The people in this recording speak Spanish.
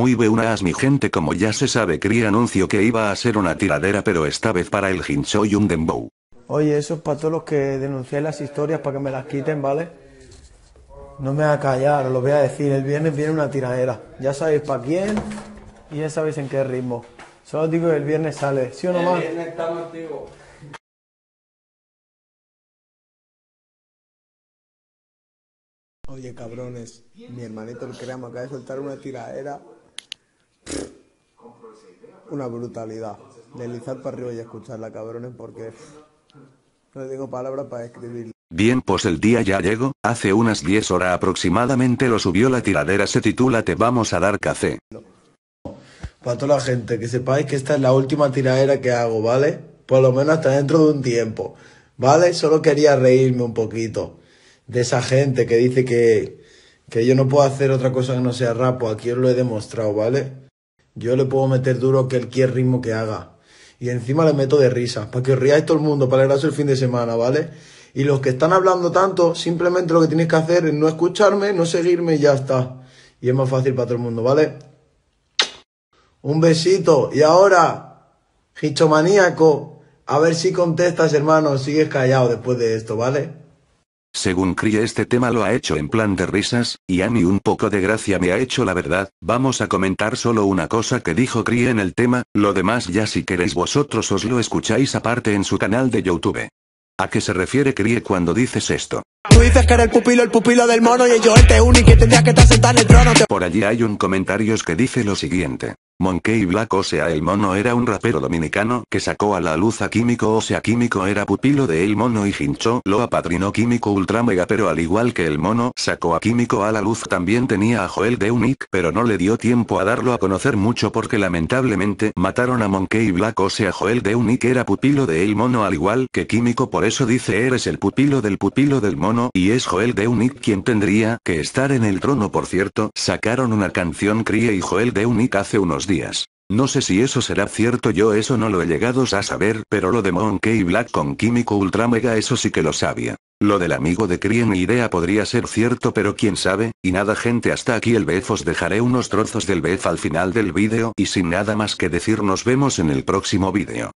muy buenas mi gente como ya se sabe quería anuncio que iba a ser una tiradera pero esta vez para el hincho y un dembow. Oye, eso es para todos los que denunciáis las historias para que me las quiten, ¿vale? No me va a callar, os lo voy a decir, el viernes viene una tiradera. Ya sabéis para quién y ya sabéis en qué ritmo. Solo digo que el viernes sale, ¿sí o no más? El viernes estamos Oye, cabrones, mi hermanito el crema acaba de soltar una tiradera una brutalidad. Deslizar para arriba y escucharla, cabrones, porque no tengo palabras para escribir Bien, pues el día ya llegó, hace unas 10 horas aproximadamente lo subió la tiradera, se titula Te vamos a dar café. Para toda la gente, que sepáis que esta es la última tiradera que hago, ¿vale? Por lo menos hasta dentro de un tiempo, ¿vale? Solo quería reírme un poquito de esa gente que dice que, que yo no puedo hacer otra cosa que no sea rapo. Pues aquí os lo he demostrado, ¿vale? Yo le puedo meter duro cualquier ritmo que haga. Y encima le meto de risa, para que os riáis todo el mundo, para alegraros el fin de semana, ¿vale? Y los que están hablando tanto, simplemente lo que tienes que hacer es no escucharme, no seguirme y ya está. Y es más fácil para todo el mundo, ¿vale? Un besito. Y ahora, gichomaníaco a ver si contestas, hermano, sigues callado después de esto, ¿vale? Según Cree este tema lo ha hecho en plan de risas, y a mí un poco de gracia me ha hecho la verdad, vamos a comentar solo una cosa que dijo Cree en el tema, lo demás ya si queréis vosotros os lo escucháis aparte en su canal de Youtube. ¿A qué se refiere Crie cuando dices esto? Tú dices que el pupilo, el pupilo del mono y yo único que que estar en el trono. Por allí hay un comentarios que dice lo siguiente. Monkey Black Osea el Mono era un rapero dominicano que sacó a la luz a Químico Osea Químico era pupilo de El Mono y hinchó lo apadrinó Químico Ultra Mega pero al igual que El Mono sacó a Químico a la luz también tenía a Joel de pero no le dio tiempo a darlo a conocer mucho porque lamentablemente mataron a Monkey Black Osea Joel de era pupilo de El Mono al igual que Químico por eso dice eres el pupilo del pupilo del Mono y es Joel de quien tendría que estar en el trono por cierto sacaron una canción cría y Joel de Unic hace unos no sé si eso será cierto, yo eso no lo he llegado a saber, pero lo de Monkey Black con Químico Ultra Mega eso sí que lo sabía. Lo del amigo de Krien y Idea podría ser cierto, pero quién sabe, y nada gente hasta aquí el BF os dejaré unos trozos del BF al final del vídeo y sin nada más que decir nos vemos en el próximo vídeo.